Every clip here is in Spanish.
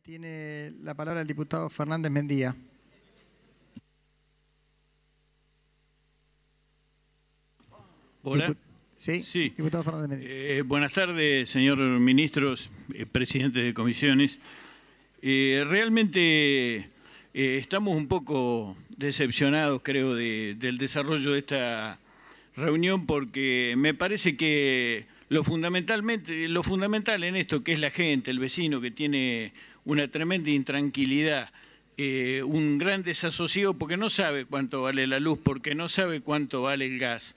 Tiene la palabra el diputado Fernández Mendía. Hola. ¿Sí? diputado Fernández Mendía. Eh, eh, buenas tardes, señor Ministro, eh, presidentes de comisiones. realmente estamos un poco decepcionados, creo, del desarrollo de esta reunión porque me parece que lo, fundamentalmente, lo fundamental en esto que es la gente, el vecino que tiene una tremenda intranquilidad, eh, un gran desasosiego porque no sabe cuánto vale la luz, porque no sabe cuánto vale el gas,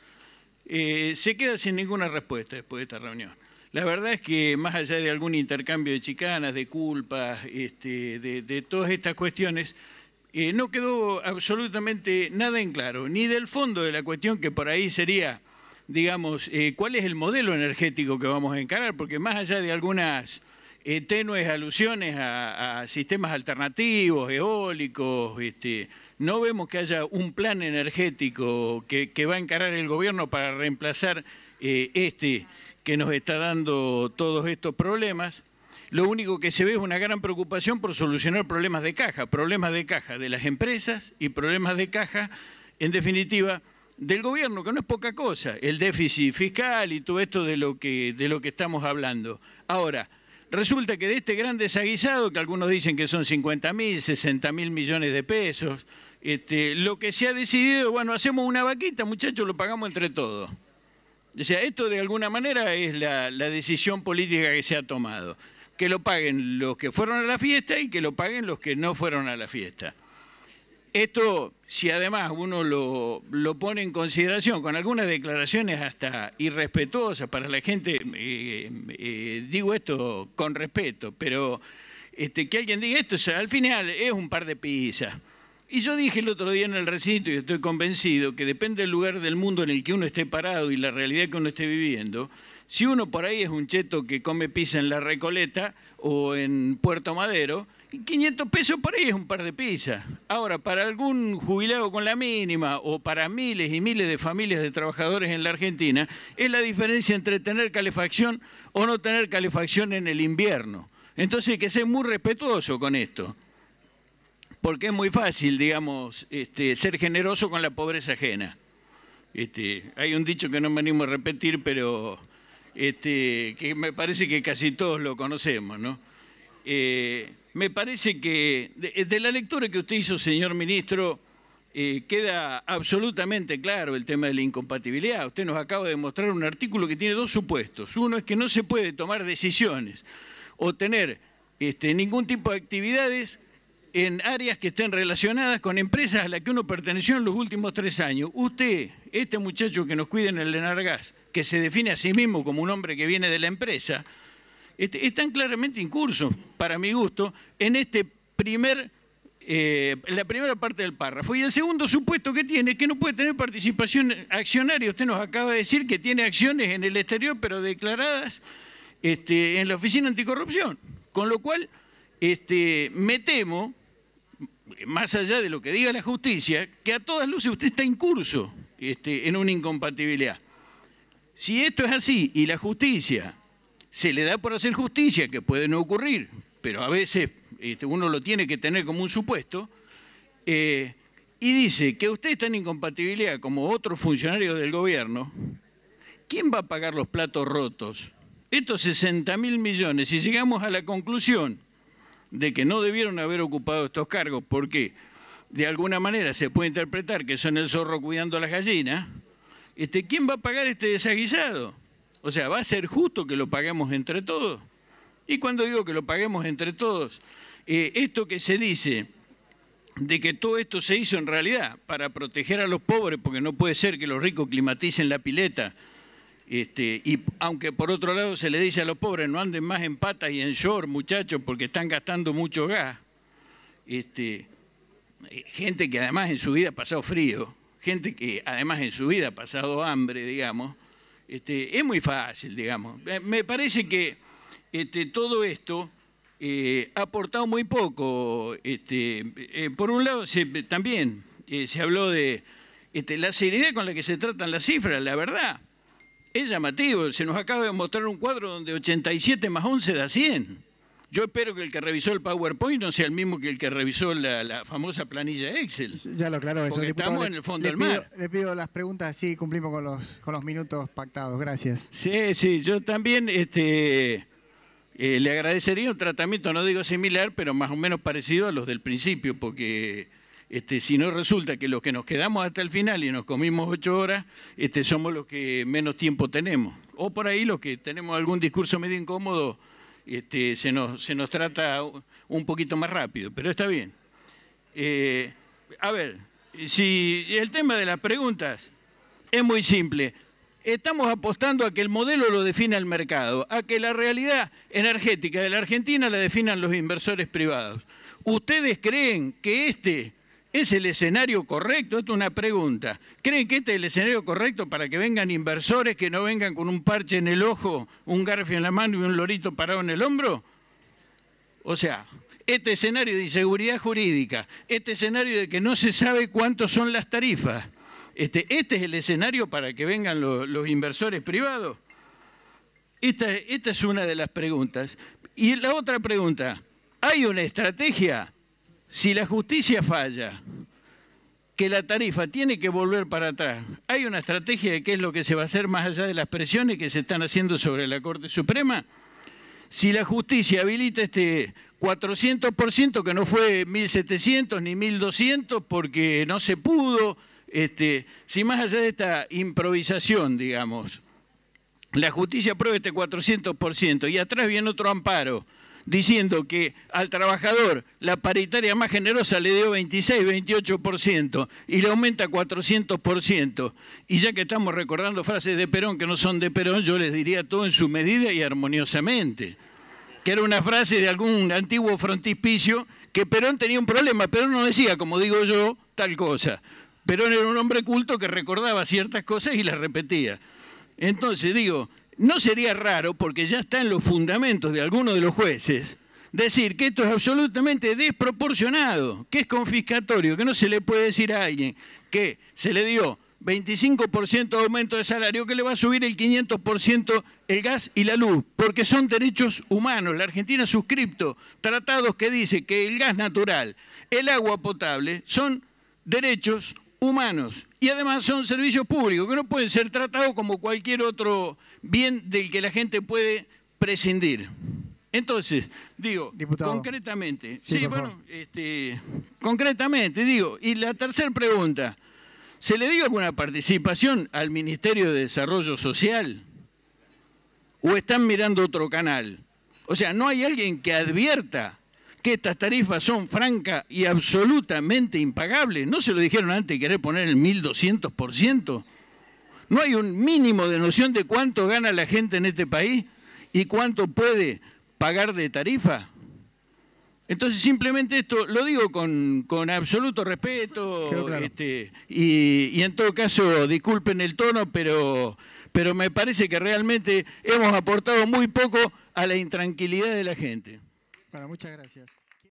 eh, se queda sin ninguna respuesta después de esta reunión. La verdad es que más allá de algún intercambio de chicanas, de culpas, este, de, todas estas cuestiones, eh, no quedó absolutamente nada en claro, ni del fondo de la cuestión que por ahí sería digamos, eh, cuál es el modelo energético que vamos a encarar, porque más allá de algunas eh, tenues alusiones a, sistemas alternativos, eólicos, este, no vemos que haya un plan energético que, va a encarar el gobierno para reemplazar eh, este que nos está dando todos estos problemas. Lo único que se ve es una gran preocupación por solucionar problemas de caja, problemas de caja de las empresas y problemas de caja, en definitiva, del gobierno, que no es poca cosa, el déficit fiscal y todo esto de lo que, de lo que estamos hablando. Ahora, resulta que de este gran desaguisado, que algunos dicen que son 50 mil, 60 mil millones de pesos, este, lo que se ha decidido, bueno, hacemos una vaquita, muchachos, lo pagamos entre todos. O sea, esto de alguna manera es la decisión política que se ha tomado. Que lo paguen los que fueron a la fiesta y que lo paguen los que no fueron a la fiesta. Esto, si además uno lo, pone en consideración con algunas declaraciones hasta irrespetuosas para la gente, eh, eh, digo esto con respeto, pero este, que alguien diga esto, al final es un par de pizzas. Y yo dije el otro día en el recinto, y estoy convencido, que depende del lugar del mundo en el que uno esté parado y la realidad que uno esté viviendo, si uno por ahí es un cheto que come pizza en La Recoleta o en Puerto Madero, 500 pesos por ahí es un par de pizzas. Ahora, para algún jubilado con la mínima o para miles y miles de familias de trabajadores en la Argentina, es la diferencia entre tener calefacción o no tener calefacción en el invierno. Entonces hay que ser muy respetuoso con esto, porque es muy fácil, digamos, este, ser generoso con la pobreza ajena. Este, hay un dicho que no me animo a repetir, pero este, que me parece que casi todos lo conocemos, ¿no? Eh, me parece que de, la lectura que usted hizo, señor ministro, eh, queda absolutamente claro el tema de la incompatibilidad. Usted nos acaba de mostrar un artículo que tiene dos supuestos. Uno es que no se puede tomar decisiones o tener este, ningún tipo de actividades en áreas que estén relacionadas con empresas a las que uno perteneció en los últimos tres años. Usted, este muchacho que nos cuida en el Enargas, que se define a sí mismo como un hombre que viene de la empresa, están claramente incursos, para mi gusto, en este primer, eh, la primera parte del párrafo. Y el segundo supuesto que tiene es que no puede tener participación accionaria. Usted nos acaba de decir que tiene acciones en el exterior, pero declaradas este, en la Oficina Anticorrupción. Con lo cual, este, me temo, más allá de lo que diga la justicia, que a todas luces usted está incurso este, en una incompatibilidad. Si esto es así y la justicia se le da por hacer justicia, que puede no ocurrir, pero a veces este, uno lo tiene que tener como un supuesto, eh, y dice que usted está en incompatibilidad como otros funcionarios del gobierno, ¿quién va a pagar los platos rotos? Estos 60 mil millones, si llegamos a la conclusión de que no debieron haber ocupado estos cargos, porque de alguna manera se puede interpretar que son el zorro cuidando a las gallinas, este, ¿quién va a pagar este desaguisado? O sea, va a ser justo que lo paguemos entre todos. Y cuando digo que lo paguemos entre todos, eh, esto que se dice de que todo esto se hizo en realidad para proteger a los pobres, porque no puede ser que los ricos climaticen la pileta, este, y aunque por otro lado se le dice a los pobres no anden más en patas y en short, muchachos, porque están gastando mucho gas, este, eh, gente que además en su vida ha pasado frío, gente que además en su vida ha pasado hambre, digamos, este, es muy fácil, digamos. Me parece que este, todo esto eh, ha aportado muy poco. Este, eh, por un lado, también eh, se habló de la seriedad con la que se tratan las cifras, la verdad. Es llamativo, se nos acaba de mostrar un cuadro donde 87 más 11 da 100. Yo espero que el que revisó el PowerPoint no sea el mismo que el que revisó la, famosa planilla Excel. Ya lo claro, eso. estamos en el fondo del mar. Le pido las preguntas, sí, cumplimos con los, con los minutos pactados. Gracias. Sí, sí, yo también este, eh, le agradecería un tratamiento, no digo similar, pero más o menos parecido a los del principio, porque este, si no resulta que los que nos quedamos hasta el final y nos comimos ocho horas, este, somos los que menos tiempo tenemos. O por ahí los que tenemos algún discurso medio incómodo este, se, nos, se, nos, trata un poquito más rápido, pero está bien. Eh, a ver, si el tema de las preguntas es muy simple. Estamos apostando a que el modelo lo defina el mercado, a que la realidad energética de la Argentina la definan los inversores privados. ¿Ustedes creen que este ¿Es el escenario correcto? Esto es una pregunta. ¿Creen que este es el escenario correcto para que vengan inversores que no vengan con un parche en el ojo, un garfio en la mano y un lorito parado en el hombro? O sea, este escenario de inseguridad jurídica, este escenario de que no se sabe cuántas son las tarifas, este, este es el escenario para que vengan los inversores privados. esta es una de las preguntas. Y la otra pregunta, ¿hay una estrategia? Si la justicia falla, que la tarifa tiene que volver para atrás. ¿Hay una estrategia de qué es lo que se va a hacer más allá de las presiones que se están haciendo sobre la Corte Suprema? Si la justicia habilita este 400%, que no fue 1.700 ni 1.200 porque no se pudo, este, si más allá de esta improvisación, digamos, la justicia aprueba este 400% y atrás viene otro amparo, diciendo que al trabajador la paritaria más generosa le dio 26, 28% y le aumenta 400%. Y ya que estamos recordando frases de Perón que no son de Perón, yo les diría todo en su medida y armoniosamente. Que era una frase de algún antiguo frontispicio que Perón tenía un problema. Perón no decía, como digo yo, tal cosa. Perón era un hombre culto que recordaba ciertas cosas y las repetía. Entonces, digo, no sería raro, porque ya está en los fundamentos de algunos de los jueces, decir que esto es absolutamente desproporcionado, que es confiscatorio, que no se le puede decir a alguien que se le dio 25% de aumento de salario, que le va a subir el 500% el gas y la luz, porque son derechos humanos. La Argentina ha suscripto tratados que dice que el gas natural, el agua potable, son derechos humanos humanos y además son servicios públicos que no pueden ser tratados como cualquier otro bien del que la gente puede prescindir. Entonces, digo, concretamente, sí, bueno, este, concretamente, digo, y la tercera pregunta, ¿se le dio alguna participación al Ministerio de Desarrollo Social? ¿O están mirando otro canal? O sea, ¿no hay alguien que advierta que estas tarifas son francas y absolutamente impagables. ¿No se lo dijeron antes de querer poner el 1.200%? ¿No hay un mínimo de noción de cuánto gana la gente en este país y cuánto puede pagar de tarifa? Entonces, simplemente esto lo digo con, con absoluto respeto este, y, en todo caso, disculpen el tono, pero, pero me parece que realmente hemos aportado muy poco a la intranquilidad de la gente muchas gracias.